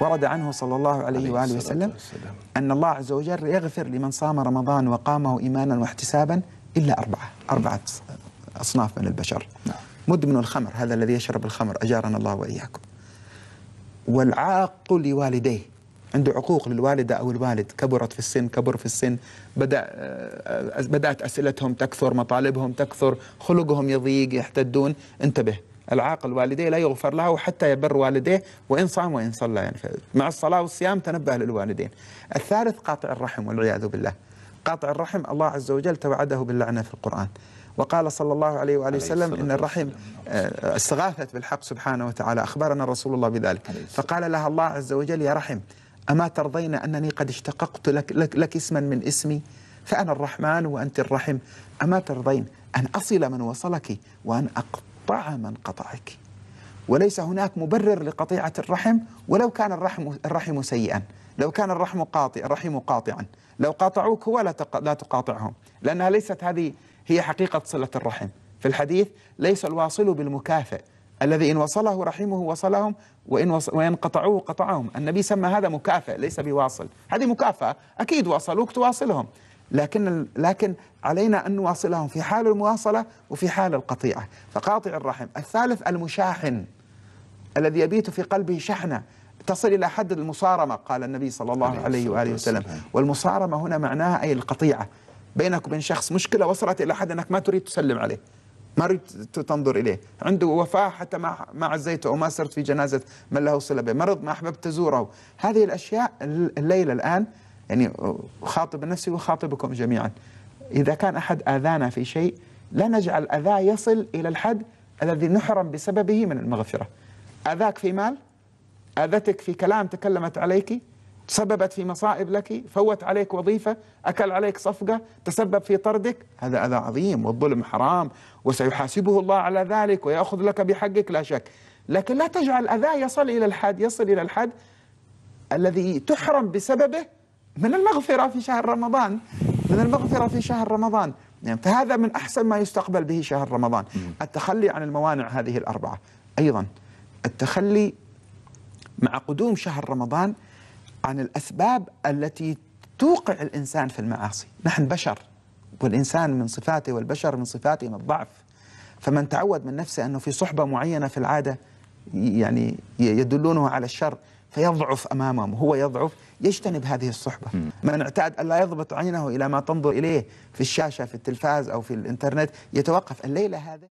ورد عنه صلى الله عليه وآله وسلم أن الله عز وجل يغفر لمن صام رمضان وقامه إيمانا واحتسابا إلا أربعة أربعة أصناف من البشر مدمن الخمر هذا الذي يشرب الخمر أجارنا الله وإياكم والعاق لوالديه عنده عقوق للوالدة أو الوالد كبرت في السن كبر في السن بدأ آه، بدأت أسئلتهم تكثر مطالبهم تكثر خلقهم يضيق يحتدون انتبه العاقل والديه لا يغفر له حتى يبر والديه وإن صام وإن صلى يعني مع الصلاة والصيام تنبه للوالدين الثالث قاطع الرحم والعياذ بالله قاطع الرحم الله عز وجل توعده باللعنة في القرآن وقال صلى الله عليه وآله وسلم إن الرحم آه، استغاثت بالحق سبحانه وتعالى أخبرنا رسول الله بذلك فقال لها الله عز وجل يا رحم أما ترضين أنني قد اشتققت لك, لك, لك اسما من اسمي فأنا الرحمن وأنت الرحم أما ترضين أن أصل من وصلك وأن أقطع قطع من قطعك وليس هناك مبرر لقطيعة الرحم ولو كان الرحم الرحم سيئا لو كان الرحم قاطع الرحم قاطعا لو قاطعوك هو لا لا تقاطعهم لأنها ليست هذه هي حقيقة صلة الرحم في الحديث ليس الواصل بالمكافئ الذي إن وصله رحمه وصلهم وإن, وص... وإن قطعوه قطعهم النبي سمى هذا مكافئ ليس بواصل هذه مكافأة أكيد واصلوك تواصلهم لكن لكن علينا ان نواصلهم في حال المواصله وفي حال القطيعه، فقاطع الرحم، الثالث المشاحن الذي يبيت في قلبه شحنه تصل الى حد المصارمه قال النبي صلى الله عليه, واله وسلم، والمصارمه هنا معناها اي القطيعه بينك وبين شخص مشكله وصلت الى حد انك ما تريد تسلم عليه. ما ريت تنظر اليه، عنده وفاه حتى ما ما عزيته وما صرت في جنازه من له صله به، مرض ما احببت تزوره، هذه الاشياء الليله الان يعني خاطب نفسي وخاطبكم جميعا إذا كان أحد آذانا في شيء لا نجعل أذاه يصل إلى الحد الذي نحرم بسببه من المغفرة أذاك في مال أذتك في كلام تكلمت عليك سببت في مصائب لك فوت عليك وظيفة أكل عليك صفقة تسبب في طردك هذا أذى عظيم والظلم حرام وسيحاسبه الله على ذلك ويأخذ لك بحقك لا شك لكن لا تجعل أذى يصل إلى الحد يصل إلى الحد الذي تحرم بسببه من المغفرة في شهر رمضان من المغفرة في شهر رمضان يعني فهذا من أحسن ما يستقبل به شهر رمضان التخلي عن الموانع هذه الأربعة أيضا التخلي مع قدوم شهر رمضان عن الأسباب التي توقع الإنسان في المعاصي نحن بشر والإنسان من صفاته والبشر من صفاتهم الضعف فمن تعود من نفسه أنه في صحبة معينة في العادة يعني يدلونه على الشر فيضعف أمامهم وهو يضعف يجتنب هذه الصحبة من اعتاد أن لا يضبط عينه إلى ما تنظر إليه في الشاشة في التلفاز أو في الإنترنت يتوقف الليلة هذا